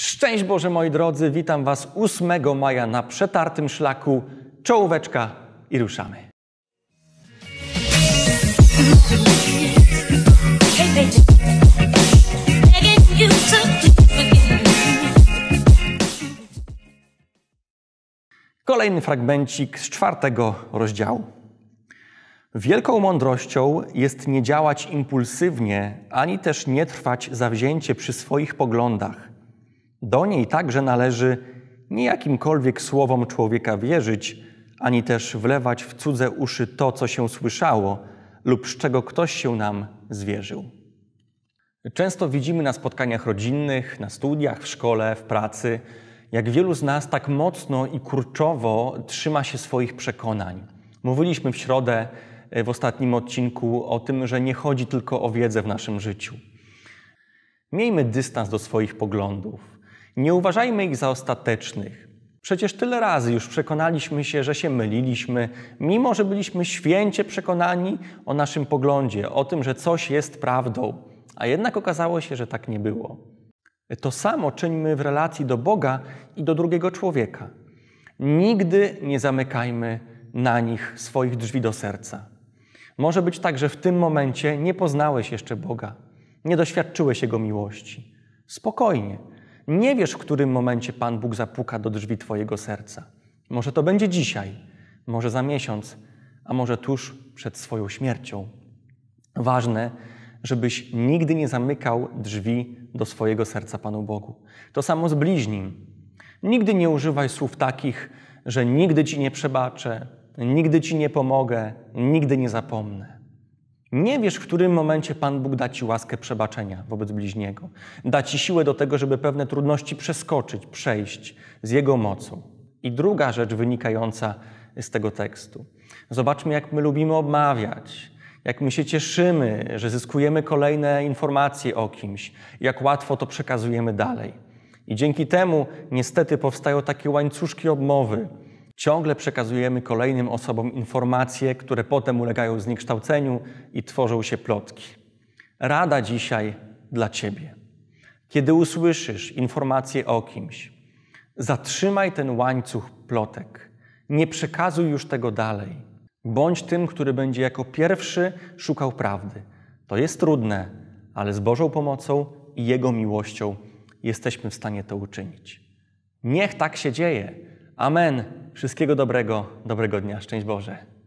Szczęść Boże, moi drodzy, witam Was 8 maja na przetartym szlaku. Czołóweczka i ruszamy. Kolejny fragmencik z czwartego rozdziału. Wielką mądrością jest nie działać impulsywnie, ani też nie trwać zawzięcie przy swoich poglądach – do niej także należy nie jakimkolwiek słowom człowieka wierzyć, ani też wlewać w cudze uszy to, co się słyszało lub z czego ktoś się nam zwierzył. Często widzimy na spotkaniach rodzinnych, na studiach, w szkole, w pracy, jak wielu z nas tak mocno i kurczowo trzyma się swoich przekonań. Mówiliśmy w środę e, w ostatnim odcinku o tym, że nie chodzi tylko o wiedzę w naszym życiu. Miejmy dystans do swoich poglądów. Nie uważajmy ich za ostatecznych. Przecież tyle razy już przekonaliśmy się, że się myliliśmy, mimo że byliśmy święcie przekonani o naszym poglądzie, o tym, że coś jest prawdą, a jednak okazało się, że tak nie było. To samo czyńmy w relacji do Boga i do drugiego człowieka. Nigdy nie zamykajmy na nich swoich drzwi do serca. Może być tak, że w tym momencie nie poznałeś jeszcze Boga, nie doświadczyłeś Jego miłości. Spokojnie, nie wiesz, w którym momencie Pan Bóg zapuka do drzwi Twojego serca. Może to będzie dzisiaj, może za miesiąc, a może tuż przed swoją śmiercią. Ważne, żebyś nigdy nie zamykał drzwi do swojego serca Panu Bogu. To samo z bliźnim. Nigdy nie używaj słów takich, że nigdy ci nie przebaczę, nigdy ci nie pomogę, nigdy nie zapomnę. Nie wiesz, w którym momencie Pan Bóg da ci łaskę przebaczenia wobec bliźniego. Da ci siłę do tego, żeby pewne trudności przeskoczyć, przejść z Jego mocą. I druga rzecz wynikająca z tego tekstu. Zobaczmy, jak my lubimy obmawiać, jak my się cieszymy, że zyskujemy kolejne informacje o kimś, jak łatwo to przekazujemy dalej. I dzięki temu niestety powstają takie łańcuszki obmowy ciągle przekazujemy kolejnym osobom informacje, które potem ulegają zniekształceniu i tworzą się plotki. Rada dzisiaj dla Ciebie. Kiedy usłyszysz informacje o kimś, zatrzymaj ten łańcuch plotek. Nie przekazuj już tego dalej. Bądź tym, który będzie jako pierwszy szukał prawdy. To jest trudne, ale z Bożą pomocą i Jego miłością jesteśmy w stanie to uczynić. Niech tak się dzieje. Amen. Wszystkiego dobrego, dobrego dnia. Szczęść Boże.